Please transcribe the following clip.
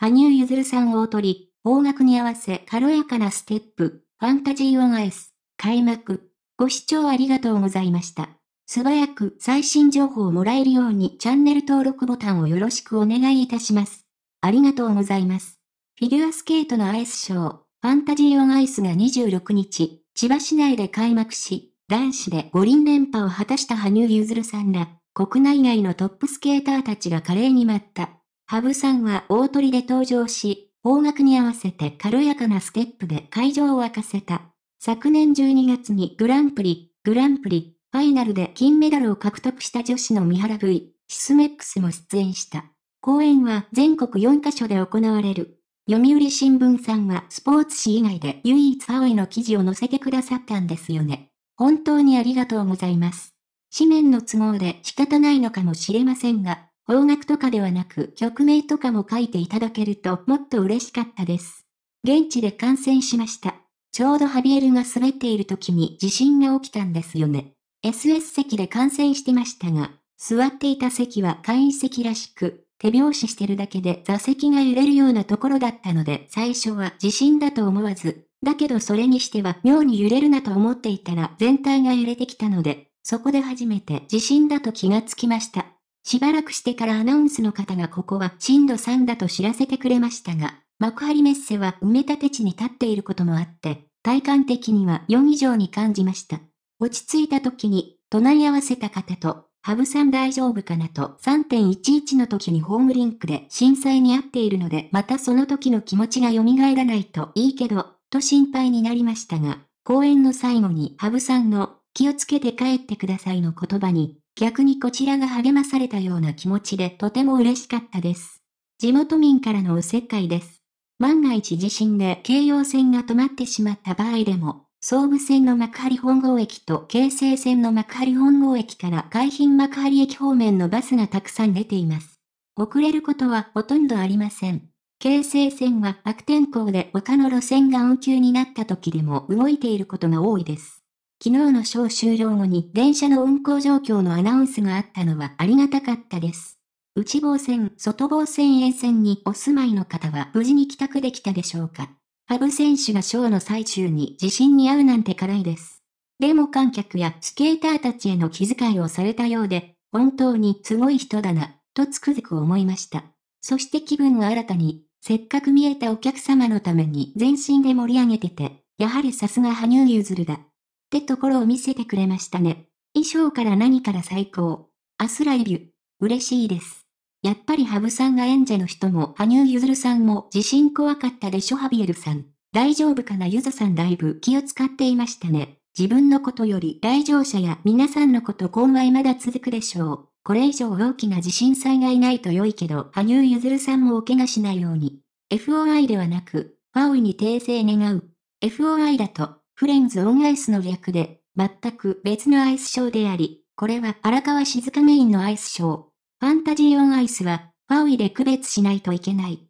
羽生結弦さんを取り、方角に合わせ軽やかなステップ、ファンタジーオンアイス、開幕。ご視聴ありがとうございました。素早く最新情報をもらえるようにチャンネル登録ボタンをよろしくお願いいたします。ありがとうございます。フィギュアスケートのアイスショー、ファンタジーオンアイスが26日、千葉市内で開幕し、男子で五輪連覇を果たした羽生結弦さんら、国内外のトップスケーターたちが華麗に舞った羽生さんは大鳥で登場し、方角に合わせて軽やかなステップで会場を沸かせた。昨年12月にグランプリ、グランプリ、ファイナルで金メダルを獲得した女子の三原 V、シスメックスも出演した。公演は全国4カ所で行われる。読売新聞さんはスポーツ紙以外で唯一青いの記事を載せてくださったんですよね。本当にありがとうございます。紙面の都合で仕方ないのかもしれませんが、方角とかではなく曲名とかも書いていただけるともっと嬉しかったです。現地で観戦しました。ちょうどハビエルが滑っている時に地震が起きたんですよね。SS 席で観戦してましたが、座っていた席は簡易席らしく、手拍子してるだけで座席が揺れるようなところだったので最初は地震だと思わず、だけどそれにしては妙に揺れるなと思っていたら全体が揺れてきたので、そこで初めて地震だと気がつきました。しばらくしてからアナウンスの方がここは震度3だと知らせてくれましたが、幕張メッセは埋め立て地に立っていることもあって、体感的には4以上に感じました。落ち着いた時に、隣り合わせた方と、ハブさん大丈夫かなと3.11の時にホームリンクで震災に遭っているので、またその時の気持ちが蘇らないといいけど、と心配になりましたが、公演の最後にハブさんの気をつけて帰ってくださいの言葉に、逆にこちらが励まされたような気持ちでとても嬉しかったです。地元民からのおせっかいです。万が一地震で京葉線が止まってしまった場合でも、総武線の幕張本郷駅と京成線の幕張本郷駅から海浜幕張駅方面のバスがたくさん出ています。遅れることはほとんどありません。京成線は悪天候で他の路線が運休になった時でも動いていることが多いです。昨日のショー終了後に電車の運行状況のアナウンスがあったのはありがたかったです。内房線、外房線沿線にお住まいの方は無事に帰宅できたでしょうか。羽生選手がショーの最中に地震に遭うなんて辛いです。でも観客やスケーターたちへの気遣いをされたようで、本当にすごい人だな、とつくづく思いました。そして気分が新たに、せっかく見えたお客様のために全身で盛り上げてて、やはりさすが羽生結弦だ。ってところを見せてくれましたね。衣装から何から最高。アスライブ。嬉しいです。やっぱりハブさんが演者の人も、羽生結弦さんも自信怖かったでしょハビエルさん。大丈夫かなゆずさんだいぶ気を使っていましたね。自分のことより来場者や皆さんのこと今はまだ続くでしょう。これ以上大きな地震災害ないと良いけど、羽生結弦さんもお怪我しないように。FOI ではなく、ファオイに訂正願う。FOI だと、フレンズオンアイスの略で、全く別のアイスショーであり、これは荒川静香メインのアイスショー。ファンタジーオンアイスは、ファウイで区別しないといけない。